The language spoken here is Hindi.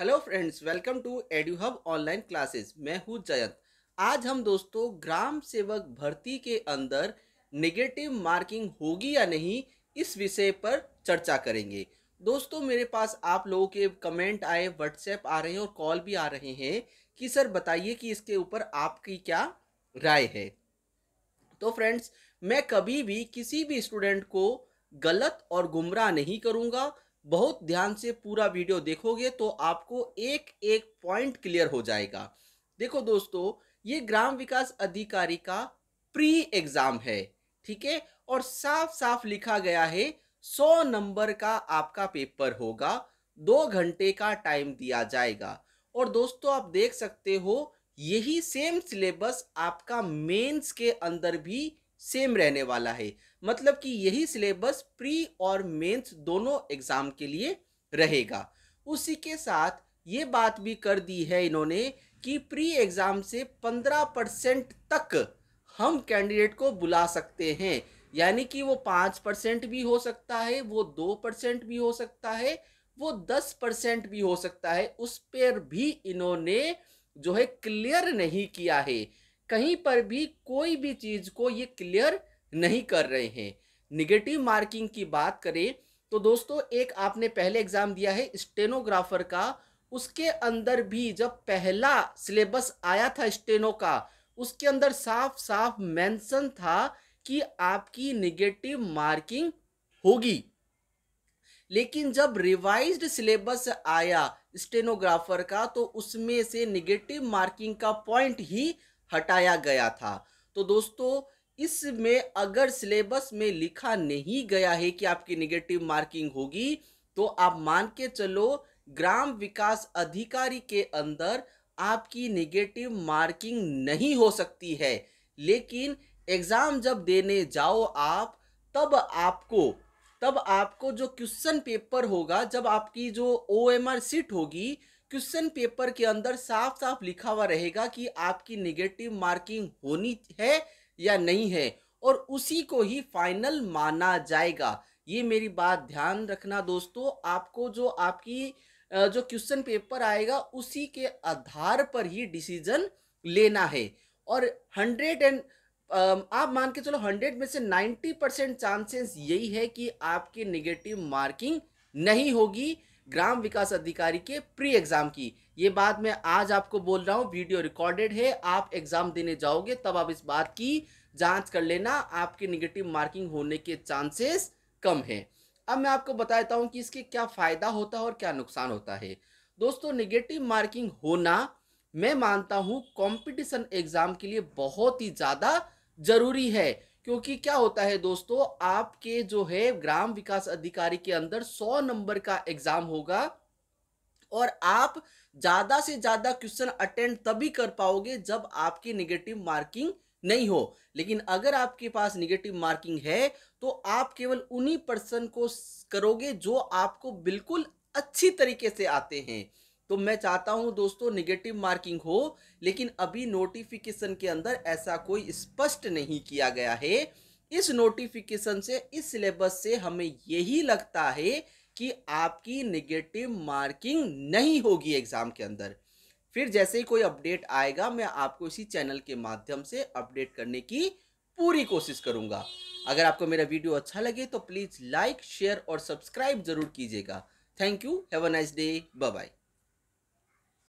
हेलो फ्रेंड्स वेलकम टू एडियो हब ऑनलाइन क्लासेस मैं हूँ जयंत आज हम दोस्तों ग्राम सेवक भर्ती के अंदर नेगेटिव मार्किंग होगी या नहीं इस विषय पर चर्चा करेंगे दोस्तों मेरे पास आप लोगों के कमेंट आए व्हाट्सएप आ रहे हैं और कॉल भी आ रहे हैं कि सर बताइए कि इसके ऊपर आपकी क्या राय है तो फ्रेंड्स मैं कभी भी किसी भी स्टूडेंट को गलत और गुमराह नहीं करूँगा बहुत ध्यान से पूरा वीडियो देखोगे तो आपको एक एक पॉइंट क्लियर हो जाएगा देखो दोस्तों ये ग्राम विकास अधिकारी का प्री एग्जाम है ठीक है और साफ साफ लिखा गया है सौ नंबर का आपका पेपर होगा दो घंटे का टाइम दिया जाएगा और दोस्तों आप देख सकते हो यही सेम सिलेबस आपका मेंस के अंदर भी सेम रहने वाला है मतलब कि यही सिलेबस प्री और मेंस दोनों एग्ज़ाम के लिए रहेगा उसी के साथ ये बात भी कर दी है इन्होंने कि प्री एग्ज़ाम से 15 परसेंट तक हम कैंडिडेट को बुला सकते हैं यानी कि वो पाँच परसेंट भी हो सकता है वो दो परसेंट भी हो सकता है वो दस परसेंट भी हो सकता है उस पर भी इन्होंने जो है क्लियर नहीं किया है कहीं पर भी कोई भी चीज़ को ये क्लियर नहीं कर रहे हैं निगेटिव मार्किंग की बात करें तो दोस्तों एक आपने पहले एग्ज़ाम दिया है स्टेनोग्राफर का उसके अंदर भी जब पहला सिलेबस आया था स्टेनो का उसके अंदर साफ साफ मेंशन था कि आपकी निगेटिव मार्किंग होगी लेकिन जब रिवाइज्ड सिलेबस आया स्टेनोग्राफर का तो उसमें से निगेटिव मार्किंग का पॉइंट ही हटाया गया था तो दोस्तों इसमें अगर सिलेबस में लिखा नहीं गया है कि आपकी निगेटिव मार्किंग होगी तो आप मान के चलो ग्राम विकास अधिकारी के अंदर आपकी निगेटिव मार्किंग नहीं हो सकती है लेकिन एग्ज़ाम जब देने जाओ आप तब आपको तब आपको जो क्वेश्चन पेपर होगा जब आपकी जो ओ एम आर सीट होगी क्वेश्चन पेपर के अंदर साफ साफ लिखा हुआ रहेगा कि आपकी निगेटिव मार्किंग होनी है या नहीं है और उसी को ही फाइनल माना जाएगा ये मेरी बात ध्यान रखना दोस्तों आपको जो आपकी जो क्वेश्चन पेपर आएगा उसी के आधार पर ही डिसीजन लेना है और हंड्रेड एंड आप मान के चलो हंड्रेड में से नाइन्टी परसेंट चांसेस यही है कि आपकी निगेटिव मार्किंग नहीं होगी ग्राम विकास अधिकारी के प्री एग्ज़ाम की ये बात मैं आज आपको बोल रहा हूँ वीडियो रिकॉर्डेड है आप एग्ज़ाम देने जाओगे तब आप इस बात की जांच कर लेना आपके निगेटिव मार्किंग होने के चांसेस कम है अब मैं आपको बताता हूँ कि इसके क्या फ़ायदा होता है और क्या नुकसान होता है दोस्तों निगेटिव मार्किंग होना मैं मानता हूँ कॉम्पिटिशन एग्ज़ाम के लिए बहुत ही ज़्यादा ज़रूरी है क्योंकि क्या होता है दोस्तों आपके जो है ग्राम विकास अधिकारी के अंदर सौ नंबर का एग्जाम होगा और आप ज्यादा से ज्यादा क्वेश्चन अटेंड तभी कर पाओगे जब आपकी निगेटिव मार्किंग नहीं हो लेकिन अगर आपके पास निगेटिव मार्किंग है तो आप केवल उन्हीं पर्सन को करोगे जो आपको बिल्कुल अच्छी तरीके से आते हैं तो मैं चाहता हूं दोस्तों निगेटिव मार्किंग हो लेकिन अभी नोटिफिकेशन के अंदर ऐसा कोई स्पष्ट नहीं किया गया है इस नोटिफिकेशन से इस सिलेबस से हमें यही लगता है कि आपकी निगेटिव मार्किंग नहीं होगी एग्ज़ाम के अंदर फिर जैसे ही कोई अपडेट आएगा मैं आपको इसी चैनल के माध्यम से अपडेट करने की पूरी कोशिश करूंगा अगर आपको मेरा वीडियो अच्छा लगे तो प्लीज़ लाइक शेयर और सब्सक्राइब जरूर कीजिएगा thank you have a nice day bye bye